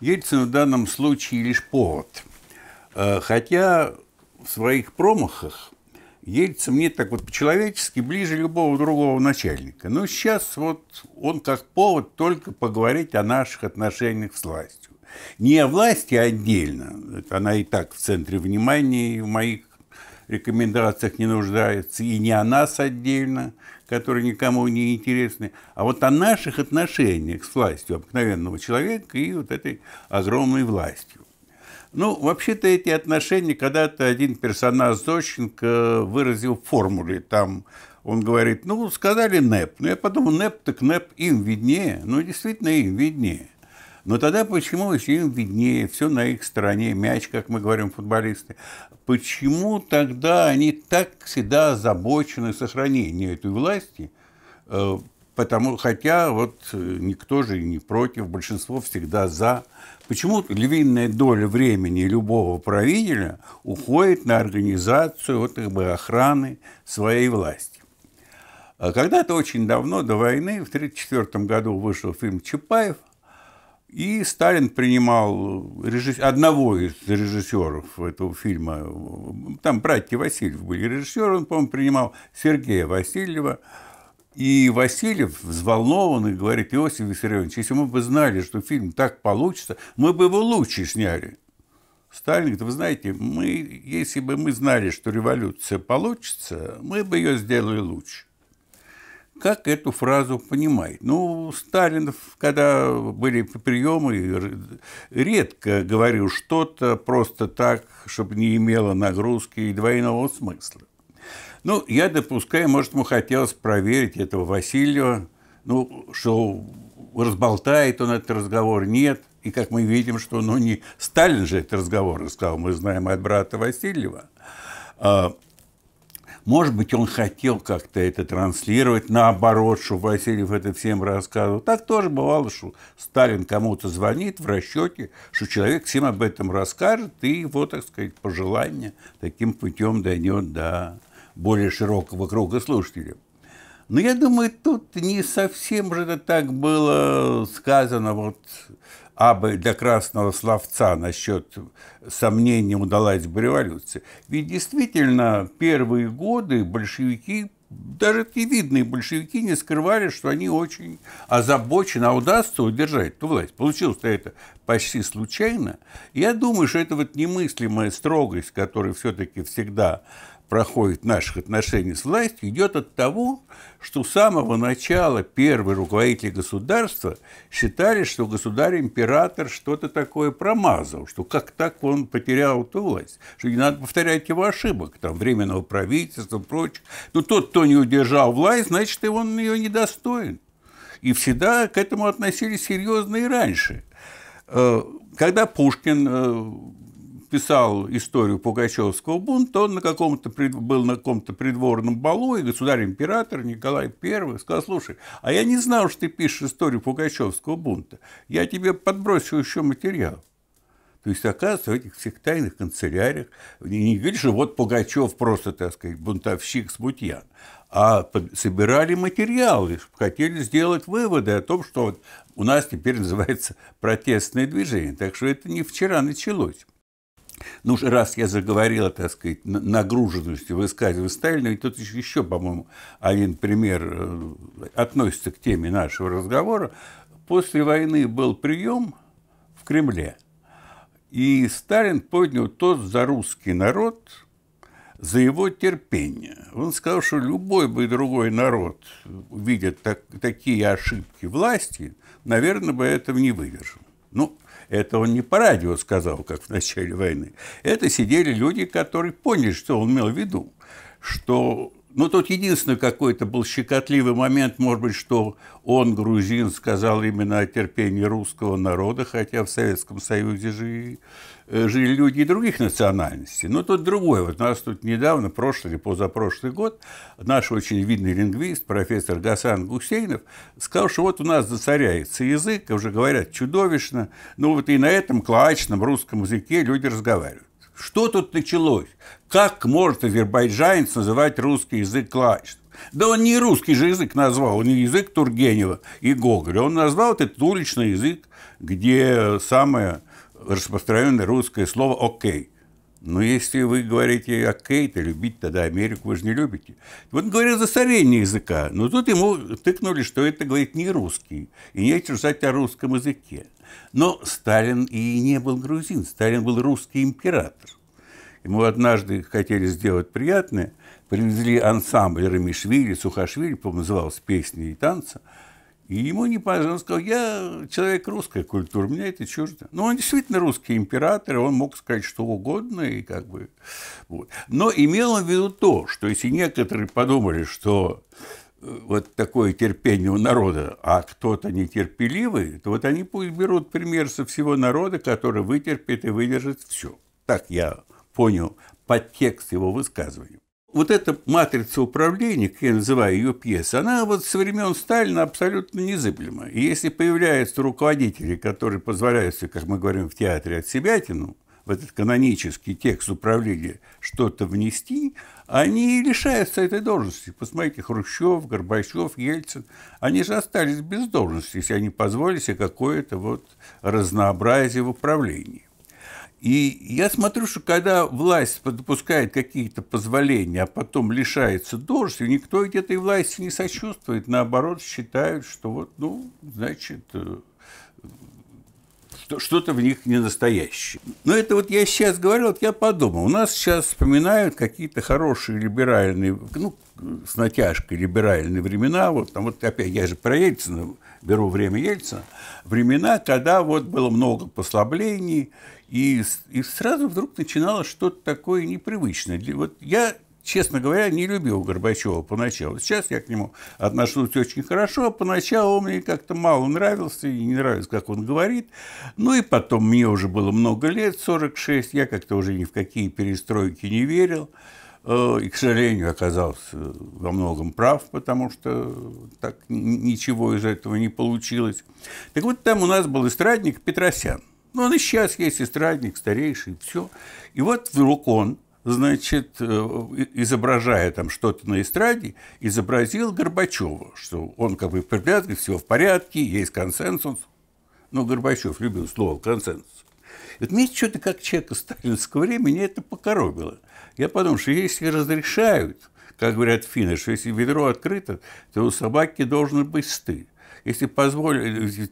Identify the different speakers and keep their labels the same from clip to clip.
Speaker 1: Ельцин в данном случае лишь повод. Э, хотя в своих промахах Ельцин мне так вот по-человечески ближе любого другого начальника. Но сейчас вот он как повод только поговорить о наших отношениях с властью. Не о власти отдельно, она и так в центре внимания и в моих рекомендациях не нуждается, и не о нас отдельно – которые никому не интересны, а вот о наших отношениях с властью обыкновенного человека и вот этой огромной властью. Ну, вообще-то эти отношения когда-то один персонаж Зощенко выразил в формуле. Там он говорит, ну, сказали НЭП. Ну, я подумал, НЭП так НЭП, им виднее. Ну, действительно, им виднее. Но тогда почему если им виднее, все на их стороне, мяч, как мы говорим, футболисты, почему тогда они так всегда озабочены сохранением этой власти, э, Потому, хотя вот э, никто же не против, большинство всегда за. Почему львиная доля времени любого правителя уходит на организацию вот, как бы, охраны своей власти? Э, когда-то очень давно, до войны, в 1934 году вышел фильм «Чапаев», и Сталин принимал режисс... одного из режиссеров этого фильма, там братья Васильев были режиссеры, он, по-моему, принимал Сергея Васильева. И Васильев взволнованный говорит, Иосиф Виссарионович, если мы бы знали, что фильм так получится, мы бы его лучше сняли. Сталин говорит, вы знаете, мы, если бы мы знали, что революция получится, мы бы ее сделали лучше как эту фразу понимать. Ну, Сталин, когда были приемы, редко говорил что-то просто так, чтобы не имело нагрузки и двойного смысла. Ну, я допускаю, может, ему хотелось проверить этого Васильева, ну, что разболтает он этот разговор, нет. И как мы видим, что, ну, не Сталин же этот разговор рассказал, мы знаем от брата Васильева. А, может быть, он хотел как-то это транслировать, наоборот, что Васильев это всем рассказывал. Так тоже бывало, что Сталин кому-то звонит в расчете, что человек всем об этом расскажет, и его, так сказать, пожелание таким путем дойдет до более широкого круга слушателей. Но я думаю, тут не совсем же это так было сказано вот абы до красного словца насчет сомнений, удалась бы революция. Ведь действительно первые годы большевики даже и видные большевики не скрывали, что они очень озабочены, а удастся удержать эту власть. получилось это почти случайно. Я думаю, что эта вот немыслимая строгость, которая все-таки всегда проходит наших отношений с властью, идет от того, что с самого начала первые руководители государства считали, что государь-император что-то такое промазал, что как так он потерял ту власть, что не надо повторять его ошибок, там, временного правительства и прочее. Но тот, кто не удержал власть, значит, и он ее недостоин. И всегда к этому относились серьезно и раньше. Э, когда Пушкин э, писал историю Пугачевского бунта, он на каком-то, был на каком-то придворном балу, и государь-император Николай I сказал, слушай, а я не знал, что ты пишешь историю Пугачевского бунта, я тебе подбросил еще материал. То есть, оказывается, в этих всех тайных канцеляриях не говоришь, что вот Пугачев просто, так сказать, бунтовщик, смутьян, а собирали материалы, хотели сделать выводы о том, что вот у нас теперь называется протестное движение. Так что это не вчера началось. Ну, уже раз я заговорил, так сказать, нагруженностью высказывания Сталина, ведь тут еще, по-моему, один пример э, относится к теме нашего разговора. После войны был прием в Кремле, и Сталин поднял тот за русский народ, за его терпение. Он сказал, что любой бы другой народ, видя так, такие ошибки власти, наверное, бы этого не выдержал. Ну, это он не по радио сказал, как в начале войны. Это сидели люди, которые поняли, что он имел в виду. Что ну, тут единственный какой-то был щекотливый момент, может быть, что он, грузин, сказал именно о терпении русского народа, хотя в Советском Союзе же Э, жили люди и других национальностей. Но тут другое. Вот у нас тут недавно, прошлый или позапрошлый год, наш очень видный лингвист, профессор Гасан Гусейнов, сказал, что вот у нас засоряется язык, уже говорят чудовищно, ну вот и на этом классном русском языке люди разговаривают. Что тут началось? Как может азербайджанец называть русский язык классным? Да он не русский же язык назвал, он не язык Тургенева и Гоголя. Он назвал вот этот уличный язык, где самое распространенное русское слово «окей». Но если вы говорите «окей», то любить тогда Америку вы же не любите. Вот он говорил засорение языка, но тут ему тыкнули, что это говорит не русский, и не чужать о русском языке. Но Сталин и не был грузин, Сталин был русский император. Ему однажды хотели сделать приятное, привезли ансамбль Рамишвили, Сухашвили, по-моему, называлась «Песни и танцы», и ему не понравилось. Он сказал, я человек русской культуры, мне это чуждо. Но ну, он действительно русский император, и он мог сказать что угодно. И как бы, вот. Но имел он в виду то, что если некоторые подумали, что э, вот такое терпение у народа, а кто-то нетерпеливый, то вот они пусть берут пример со всего народа, который вытерпит и выдержит все. Так я понял подтекст его высказывания. Вот эта матрица управления, как я называю ее пьеса, она вот со времен Сталина абсолютно незыблема. И если появляются руководители, которые позволяют себе, как мы говорим в театре, от себя тяну, в этот канонический текст управления что-то внести, они лишаются этой должности. Посмотрите, Хрущев, Горбачев, Ельцин, они же остались без должности, если они позволили себе какое-то вот разнообразие в управлении. И я смотрю, что когда власть допускает какие-то позволения, а потом лишается должности, никто ведь этой власти не сочувствует, наоборот, считают, что вот, ну, значит, э, что-то в них не настоящее. Но это вот я сейчас говорю, вот я подумал, у нас сейчас вспоминают какие-то хорошие либеральные, ну, с натяжкой либеральные времена, вот там вот опять я же про Ельцина беру время Ельцина, времена, когда вот было много послаблений, и, и сразу вдруг начиналось что-то такое непривычное. Вот я, честно говоря, не любил Горбачева поначалу. Сейчас я к нему отношусь очень хорошо, а поначалу он мне как-то мало нравился, и не нравилось, как он говорит. Ну и потом мне уже было много лет, 46, я как-то уже ни в какие перестройки не верил. Э, и, к сожалению, оказался во многом прав, потому что так ничего из этого не получилось. Так вот, там у нас был эстрадник Петросян – ну, он и сейчас есть эстрадник, старейший, все. И вот вдруг он, значит, э, изображая там что-то на эстраде, изобразил Горбачева, что он как бы в порядке, все в порядке, есть консенсус. Но ну, Горбачев любил слово консенсус. И вот мне что-то как человека сталинского времени это покоробило. Я подумал, что если разрешают, как говорят финны, что если ведро открыто, то у собаки должен быть стыд если позволили, э,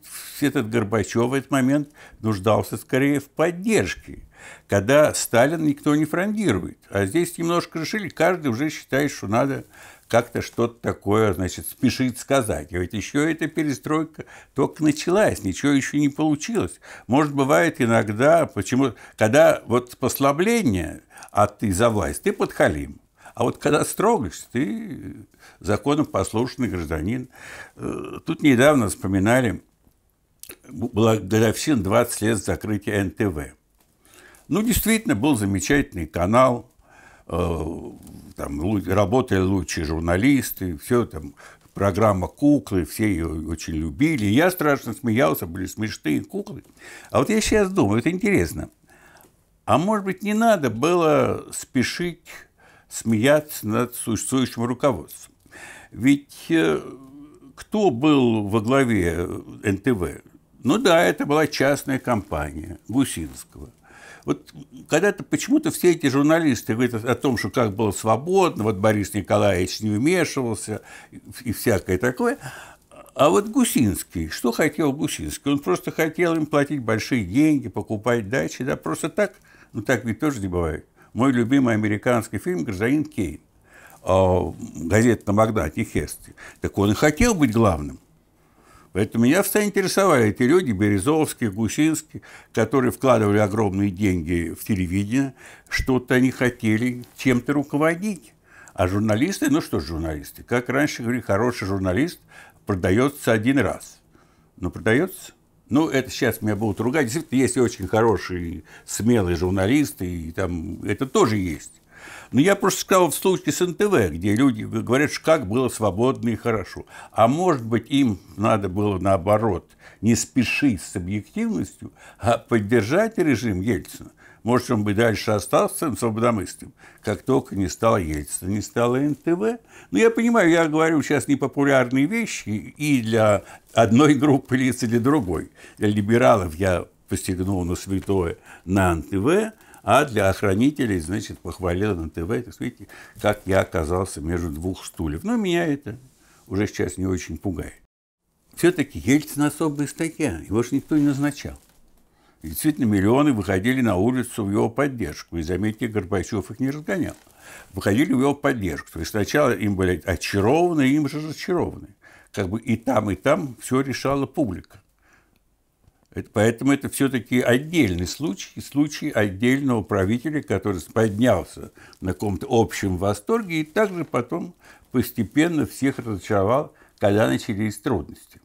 Speaker 1: э, этот Горбачев в этот момент нуждался скорее в поддержке, когда Сталин никто не фрондирует. А здесь немножко решили, каждый уже считает, что надо как-то что-то такое, значит, спешит сказать. А ведь еще эта перестройка только началась, ничего еще не получилось. Может, бывает иногда, почему, когда вот послабление, а ты за власть, ты подхалим. А вот когда строгость, ты законопослушный гражданин. Э, тут недавно вспоминали, была годовщина 20 лет закрытия НТВ. Ну, действительно, был замечательный канал, э, там работали лучшие журналисты, все там, программа «Куклы», все ее очень любили. Я страшно смеялся, были смешные куклы. А вот я сейчас думаю, это интересно. А может быть, не надо было спешить смеяться над существующим руководством. Ведь э, кто был во главе э, НТВ? Ну да, это была частная компания Гусинского. Вот когда-то почему-то все эти журналисты говорят о том, что как было свободно, вот Борис Николаевич не вмешивался и всякое такое. А вот Гусинский, что хотел Гусинский? Он просто хотел им платить большие деньги, покупать дачи, да, просто так, ну так ведь тоже не бывает мой любимый американский фильм «Гражданин Кейн» а, газета на магнате Херсти. Так он и хотел быть главным. Поэтому меня всегда интересовали эти люди, Березовский, Гусинский, которые вкладывали огромные деньги в телевидение, что-то они хотели чем-то руководить. А журналисты, ну что журналисты, как раньше говорили, хороший журналист продается один раз. Но продается. Ну, это сейчас меня будут ругать. Действительно, есть очень хорошие, смелые журналисты, и там это тоже есть. Но я просто сказал в случае с НТВ, где люди говорят, что как было свободно и хорошо. А может быть, им надо было наоборот не спешить с объективностью, а поддержать режим Ельцина. Может, он бы дальше остался свободомыслием, как только не стало Ельцина, не стало НТВ. Но ну, я понимаю, я говорю сейчас непопулярные вещи и для одной группы лиц, или другой. Для либералов я постигнул на святое на НТВ, а для охранителей, значит, похвалил на ТВ. Так видите, как я оказался между двух стульев. Но ну, меня это уже сейчас не очень пугает. Все-таки Ельцин особая статья, его же никто не назначал действительно, миллионы выходили на улицу в его поддержку. И, заметьте, Горбачев их не разгонял. Выходили в его поддержку. То есть сначала им были очарованы, им же разочарованы. Как бы и там, и там все решала публика. Это, поэтому это все-таки отдельный случай, случай отдельного правителя, который поднялся на каком-то общем восторге и также потом постепенно всех разочаровал, когда начались трудности.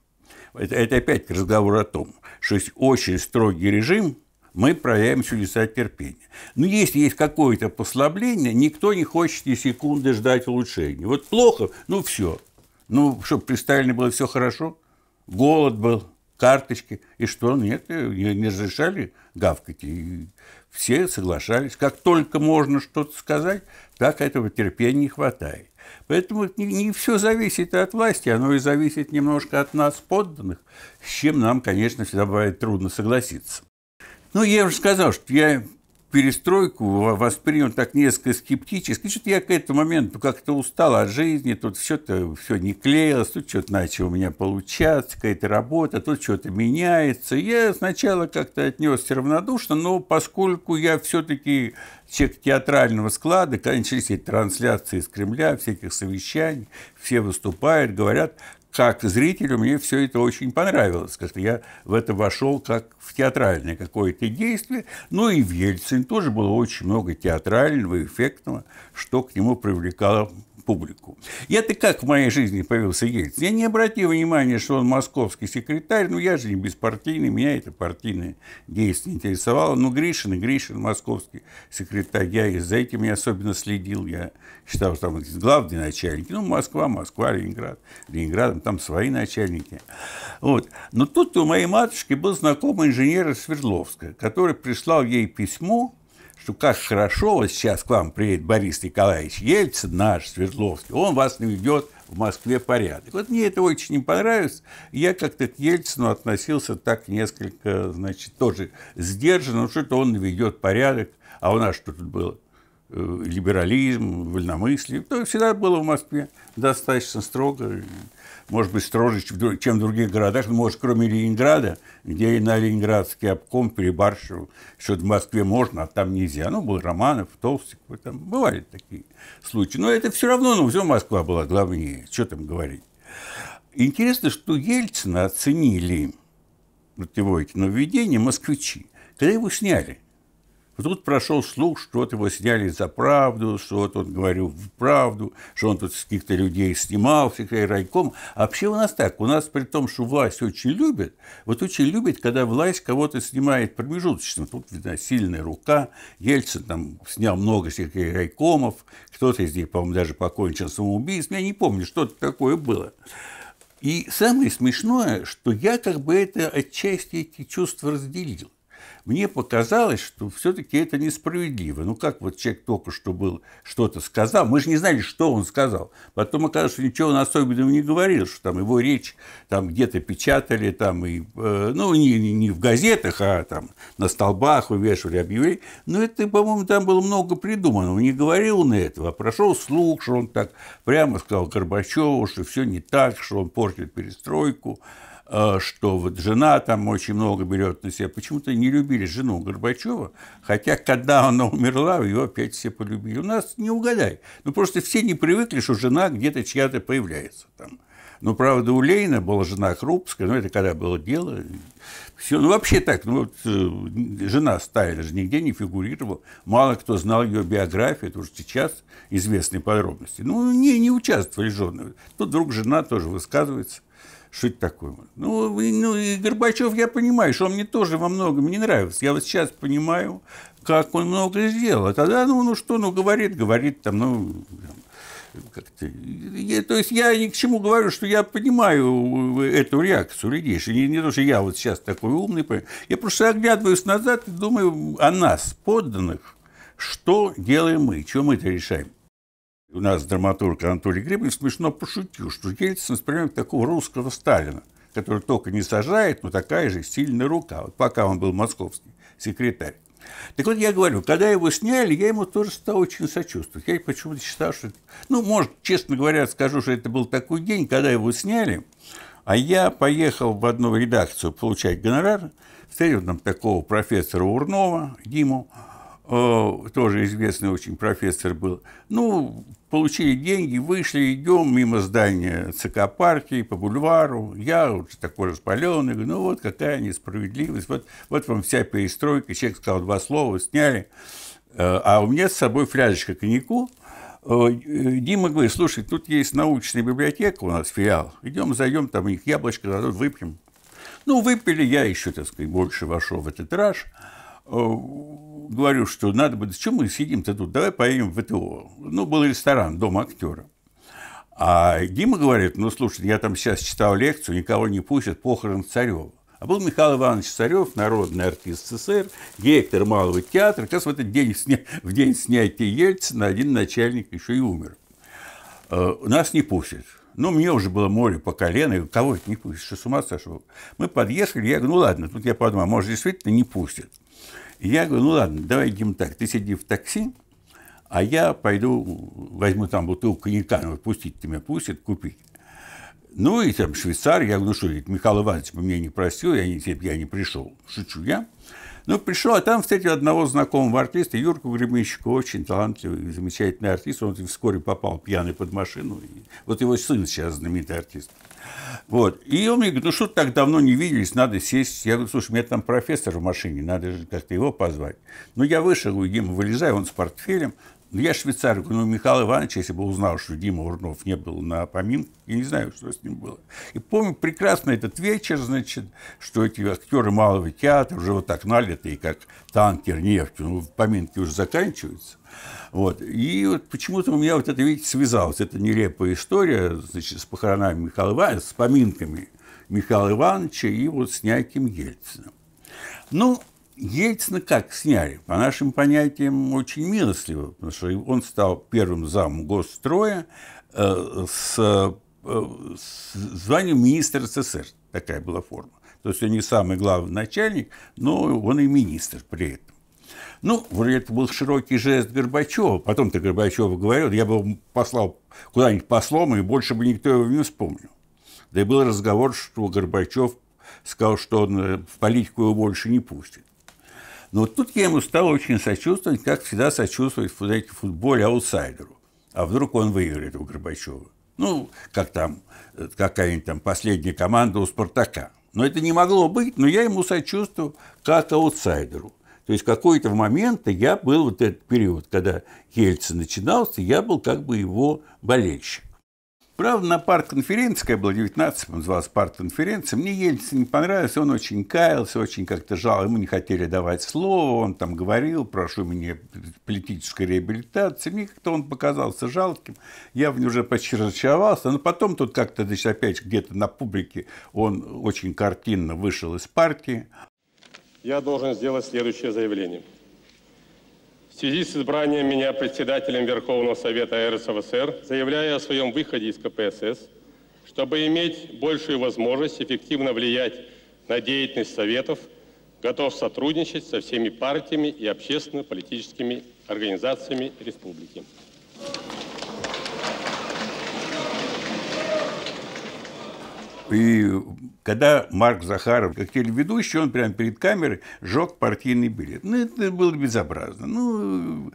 Speaker 1: Это, это опять разговор о том, что есть очень строгий режим, мы проявим чудеса терпения. Но если есть какое-то послабление, никто не хочет ни секунды ждать улучшения. Вот плохо, ну все. Ну, чтобы при Сталине было все хорошо, голод был, карточки. И что? Нет, э, не, не разрешали гавкать. И все соглашались. Как только можно что-то сказать, так этого терпения не хватает. Поэтому не, не все зависит от власти, оно и зависит немножко от нас, подданных, с чем нам, конечно, всегда бывает трудно согласиться. Ну, я уже сказал, что я перестройку воспринял так несколько скептически. Что-то я к этому моменту как-то устал от жизни, тут что-то все не клеилось, тут что-то начало у меня получаться, какая-то работа, тут что-то меняется. Я сначала как-то отнесся равнодушно, но поскольку я все-таки человек театрального склада, конечно, начались трансляции из Кремля, всяких совещаний, все выступают, говорят, как зрителю мне все это очень понравилось. Как я в это вошел как в театральное какое-то действие. Ну и в Ельцин тоже было очень много театрального, эффектного, что к нему привлекало публику. Я-то как в моей жизни появился Ельцин? Я не обратил внимания, что он московский секретарь, но я же не беспартийный, меня это партийное действие интересовало. Ну, Гришин и Гришин московский секретарь, я и за этим не особенно следил, я считал, что там главные начальники, ну, Москва, Москва, Ленинград, Ленинградом там свои начальники. Вот. Но тут у моей матушки был знакомый инженер Свердловская, который прислал ей письмо, что как хорошо вот сейчас к вам приедет Борис Николаевич Ельцин, наш Свердловский, он вас наведет в Москве порядок. Вот мне это очень не понравилось. Я как-то к Ельцину относился так несколько, значит, тоже сдержанно, ну, что-то он наведет порядок, а у нас что тут было? Э, либерализм, вольномыслие. То всегда было в Москве достаточно строго может быть, строже, чем в других городах, может, кроме Ленинграда, где и на Ленинградский обком перебарщивал, что в Москве можно, а там нельзя. Ну, был Романов, Толстик, там бывали такие случаи. Но это все равно, ну, все Москва была главнее, что там говорить. Интересно, что Ельцина оценили вот его эти нововведения москвичи, когда его сняли – но тут прошел слух, что вот его сняли за правду, что вот он говорил правду, что он тут с каких-то людей снимал, секретарь райком. А вообще у нас так, у нас при том, что власть очень любит, вот очень любит, когда власть кого-то снимает промежуточно. Тут видна сильная рука, Ельцин там снял много секретарей райкомов, кто-то из них, по-моему, даже покончил самоубийством, я не помню, что-то такое было. И самое смешное, что я как бы это отчасти эти чувства разделил мне показалось, что все-таки это несправедливо. Ну, как вот человек только что был, что-то сказал, мы же не знали, что он сказал. Потом оказалось, что ничего он особенного не говорил, что там его речь там где-то печатали, там и, э, ну, не, не в газетах, а там на столбах вывешивали объявления. Но это, по-моему, там было много придумано. Не говорил на этого, а прошел слух, что он так прямо сказал Горбачеву, что все не так, что он портит перестройку. Э, что вот жена там очень много берет на себя. Почему-то не любили жену Горбачева, хотя когда она умерла, ее опять все полюбили. У нас не угадай. Ну, просто все не привыкли, что жена где-то чья-то появляется там. Ну, правда, у Лейна была жена Крупская, но ну, это когда было дело. Все, ну, вообще так, ну, вот э, жена Сталина же нигде не фигурировала. Мало кто знал ее биографию, это уже сейчас известные подробности. Ну, не, не участвовали жены. Тут вдруг жена тоже высказывается. Что это такое? Ну, ну, и Горбачев, я понимаю, что он мне тоже во многом не нравится. Я вот сейчас понимаю, как он много сделал. А тогда, ну, ну что, ну, говорит, говорит, там, ну, как-то... Я, то есть я ни к чему говорю, что я понимаю э, эту реакцию людей. Что не, не то, что я вот сейчас такой умный. Я просто оглядываюсь назад и думаю о нас, подданных, что делаем мы, что мы это решаем у нас драматург Анатолий Гребин смешно пошутил, что Ельцин воспринимает такого русского Сталина, который только не сажает, но такая же сильная рука, вот пока он был московский секретарь. Так вот, я говорю, когда его сняли, я ему тоже стал очень сочувствовать. Я почему-то считал, что... Ну, может, честно говоря, скажу, что это был такой день, когда его сняли, а я поехал в одну редакцию получать гонорар, встретил там такого профессора Урнова, Диму, э, тоже известный очень профессор был. Ну, получили деньги, вышли, идем мимо здания ЦК партии по бульвару. Я уже такой распаленный, говорю, ну вот какая несправедливость. Вот, вот вам вся перестройка. Человек сказал два слова, сняли. Э, а у меня с собой фляжечка коньяку. Э, Дима говорит, слушай, тут есть научная библиотека у нас, филиал. Идем, зайдем, там у них яблочко дадут, выпьем. Ну, выпили, я еще, так сказать, больше вошел в этот раж. Э, говорю, что надо бы, чем мы сидим-то тут, давай поедем в ВТО. Ну, был ресторан, дом актера. А Дима говорит, ну, слушай, я там сейчас читал лекцию, никого не пустят, похорон Царева. А был Михаил Иванович Царев, народный артист СССР, директор Малого театра. Сейчас в этот день, в день снятия Ельцина один начальник еще и умер. Э, нас не пустят. Ну, мне уже было море по колено, я кого это не пустят, что с ума сошел? Мы подъехали, я говорю, ну ладно, тут я подумал, а может, действительно не пустят я говорю, ну ладно, давай идем так, ты сиди в такси, а я пойду возьму там бутылку коньяка, ну, пустить ты меня пустит, купить. Ну и там швейцар, я говорю, ну что, говорит, Михаил Иванович меня не просил, я не, я не пришел. Шучу я. Ну, пришел, а там встретил одного знакомого артиста, Юрку Гребенщикова, очень талантливый, замечательный артист. Он вскоре попал пьяный под машину. И вот его сын сейчас знаменитый артист. Вот. И он мне говорит, ну что так давно не виделись, надо сесть. Я говорю, слушай, у меня там профессор в машине, надо же как-то его позвать. Ну, я вышел, говорю, Дима, вылезай, он с портфелем. Ну, я швейцар, говорю, ну, Михаил Иванович, если бы узнал, что Дима Урнов не был на поминках, я не знаю, что с ним было. И помню прекрасно этот вечер, значит, что эти актеры малого театра уже вот так налитые, как танкер нефтью, ну, поминки уже заканчиваются. Вот. И вот почему-то у меня вот это, видите, связалось. Это нелепая история, значит, с похоронами Михаила Ивановича, с поминками Михаила Ивановича и вот с Няким Ельциным. Ну, Ельцина как сняли? По нашим понятиям, очень милостливо, потому что он стал первым замом госстроя э, с, э, с званием министра СССР. Такая была форма. То есть он не самый главный начальник, но он и министр при этом. Ну, вроде это был широкий жест Горбачева. Потом-то Горбачева говорил, я бы послал куда-нибудь послом, и больше бы никто его не вспомнил. Да и был разговор, что Горбачев сказал, что он э, в политику его больше не пустит. Но вот тут я ему стал очень сочувствовать, как всегда сочувствовать знаете, в футболе аутсайдеру. А вдруг он выиграет у Горбачева? Ну, как там, э, какая-нибудь там последняя команда у «Спартака». Но это не могло быть, но я ему сочувствовал как аутсайдеру. То есть какой-то в момент я был, вот этот период, когда Ельцин начинался, я был как бы его болельщик. Правда, на парт-конференции, когда было 19, называлась парт-конференция, мне Ельцин не понравился, он очень каялся, очень как-то жал, ему не хотели давать слово, он там говорил, прошу меня политической реабилитации, мне как-то он показался жалким, я в нем уже почти разочаровался, но потом тут как-то, значит, опять где-то на публике он очень картинно вышел из партии. Я должен сделать следующее заявление – в связи с избранием меня председателем Верховного Совета РСФСР, заявляю о своем выходе из КПСС, чтобы иметь большую возможность эффективно влиять на деятельность Советов, готов сотрудничать со всеми партиями и общественно-политическими организациями республики. И когда Марк Захаров, как телеведущий, он прямо перед камерой сжег партийный билет. Ну, это было безобразно. Ну,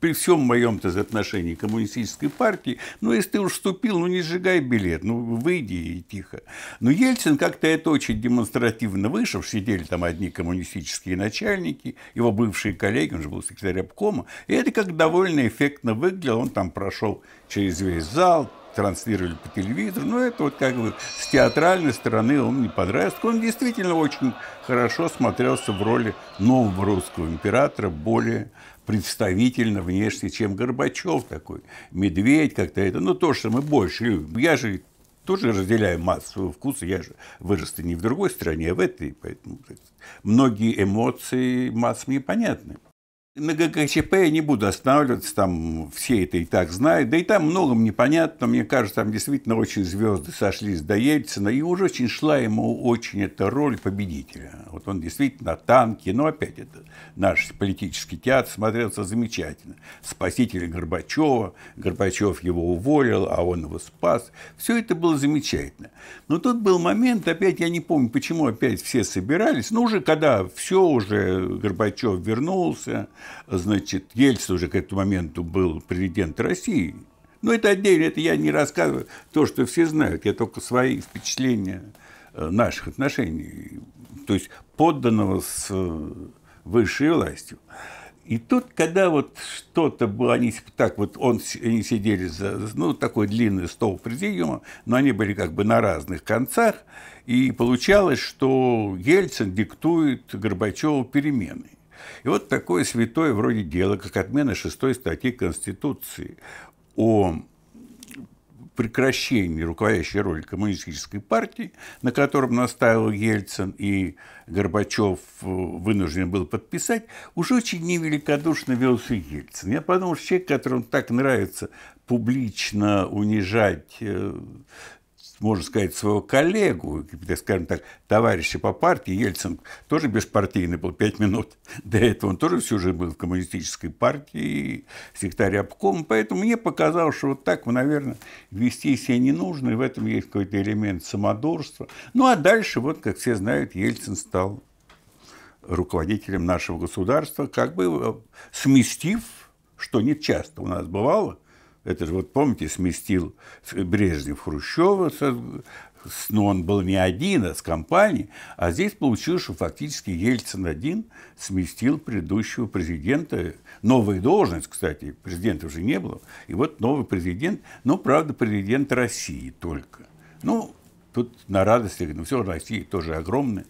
Speaker 1: при всем моем -то отношении к коммунистической партии, ну, если ты уж вступил, ну, не сжигай билет, ну, выйди и тихо. Но Ельцин как-то это очень демонстративно вышел, сидели там одни коммунистические начальники, его бывшие коллеги, он же был секретарь обкома, и это как довольно эффектно выглядело, он там прошел через весь зал, транслировали по телевизору. Но ну, это вот как бы с театральной стороны он мне понравился. Он действительно очень хорошо смотрелся в роли нового русского императора, более представительно внешне, чем Горбачев такой. Медведь как-то это, ну то, что мы больше любим. Я же тоже разделяю массу вкусы. Я же вырос не в другой стране, а в этой. Поэтому многие эмоции масс мне понятны. На ГКЧП я не буду останавливаться, там все это и так знают, да и там многом непонятно, мне кажется, там действительно очень звезды сошлись до Ельцина, и уже очень шла ему очень эта роль победителя. Вот он действительно танки, но ну, опять это наш политический театр смотрелся замечательно. Спаситель Горбачева, Горбачев его уволил, а он его спас. Все это было замечательно. Но тут был момент, опять я не помню, почему опять все собирались, но ну, уже когда все уже Горбачев вернулся, Значит, Ельцин уже к этому моменту был президент России. Но это отдельно, это я не рассказываю то, что все знают. Я только свои впечатления э, наших отношений, то есть подданного с э, высшей властью. И тут, когда вот что-то было, они так вот, он, они сидели за, ну, такой длинный стол президиума, но они были как бы на разных концах, и получалось, что Ельцин диктует Горбачеву перемены. И вот такое святое вроде дело, как отмена шестой статьи Конституции о прекращении руководящей роли коммунистической партии, на котором настаивал Ельцин и Горбачев э, вынужден был подписать, уже очень невеликодушно велся Ельцин. Я подумал, что человек, которому так нравится публично унижать э, можно сказать, своего коллегу, скажем так, товарища по партии, Ельцин тоже беспартийный был пять минут до этого, он тоже всю жизнь был в коммунистической партии, секретарь обкома, поэтому мне показалось, что вот так, наверное, вести себя не нужно, и в этом есть какой-то элемент самодурства. Ну, а дальше, вот, как все знают, Ельцин стал руководителем нашего государства, как бы э, сместив, что не часто у нас бывало, это же, вот помните, сместил Брежнев Хрущева, но ну, он был не один, а с компанией, а здесь получилось, что фактически Ельцин один сместил предыдущего президента. Новая должность, кстати, президента уже не было. И вот новый президент, но, правда, президент России только. Ну, тут на радостях, но ну, все, Россия тоже огромная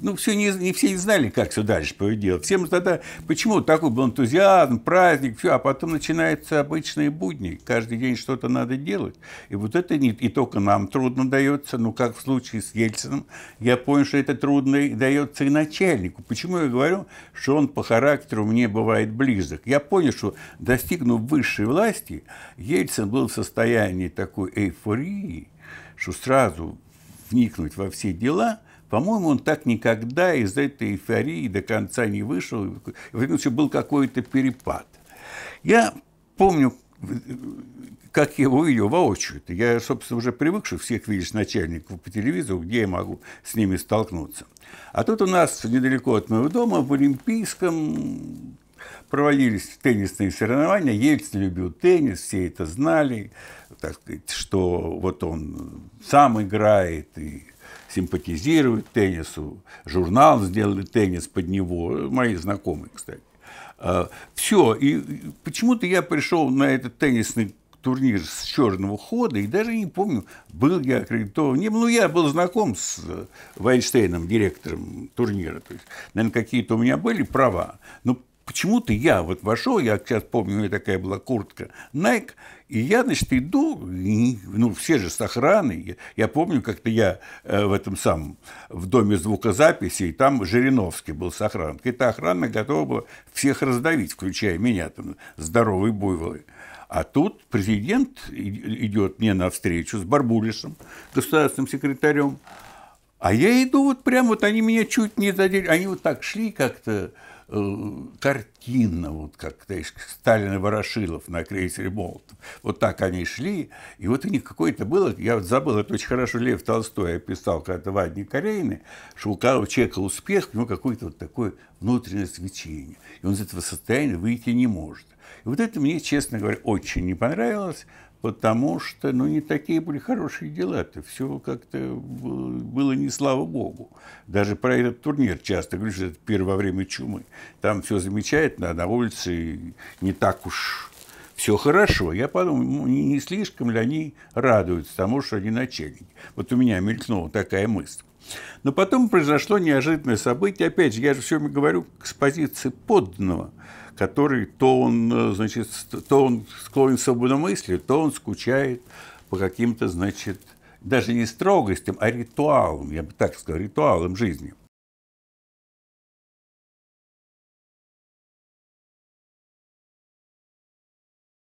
Speaker 1: ну, все не, не все не знали, как все дальше поведет. Всем тогда, почему такой был энтузиазм, праздник, все, а потом начинаются обычные будни. Каждый день что-то надо делать. И вот это не, и только нам трудно дается, но ну, как в случае с Ельцином я понял, что это трудно дается и начальнику. Почему я говорю, что он по характеру мне бывает близок? Я понял, что достигнув высшей власти, Ельцин был в состоянии такой эйфории, что сразу вникнуть во все дела – по-моему, он так никогда из этой эйфории до конца не вышел. В общем, был какой-то перепад. Я помню, как я его видел воочию. -то. Я, собственно, уже привык, что всех видишь начальников по телевизору, где я могу с ними столкнуться. А тут у нас недалеко от моего дома в Олимпийском проводились теннисные соревнования. Ельцин любил теннис, все это знали, так сказать, что вот он сам играет и симпатизируют теннису, журнал сделали теннис под него, мои знакомые, кстати. А, Все, и почему-то я пришел на этот теннисный турнир с черного хода, и даже не помню, был я аккредитован, не ну, я был знаком с э, Вайнштейном, директором турнира, то есть, наверное, какие-то у меня были права, но ну, почему-то я вот вошел, я сейчас помню, у меня такая была куртка Nike, и я, значит, иду, и, ну, все же с охраной. Я, я помню, как-то я э, в этом самом, в доме звукозаписи, и там Жириновский был с охранкой. Эта охрана готова была всех раздавить, включая меня, там, здоровые буйволы. А тут президент идет мне навстречу с Барбулисом, государственным секретарем. А я иду вот прям, вот они меня чуть не задели. Они вот так шли как-то, Э, картина, вот как Сталин и Ворошилов на крейсере Молотов. Вот так они шли, и вот у них какое-то было, я вот забыл, это очень хорошо Лев Толстой описал когда-то в Адне Карейне, что у каждого человека успех, у него какое-то вот такое внутреннее свечение, и он из этого состояния выйти не может. И вот это мне, честно говоря, очень не понравилось, потому что, ну, не такие были хорошие дела-то. Все как-то было не слава богу. Даже про этот турнир часто говорю, что это первое во время чумы. Там все замечательно, а на улице не так уж все хорошо. Я подумал, ну, не слишком ли они радуются тому, что они начальники. Вот у меня мелькнула такая мысль. Но потом произошло неожиданное событие. Опять же, я же все говорю с позиции подданного который то он, э, значит, то он склонен к свободомыслию, то он скучает по каким-то, значит, даже не строгостям, а ритуалам, я бы так сказал, ритуалам жизни.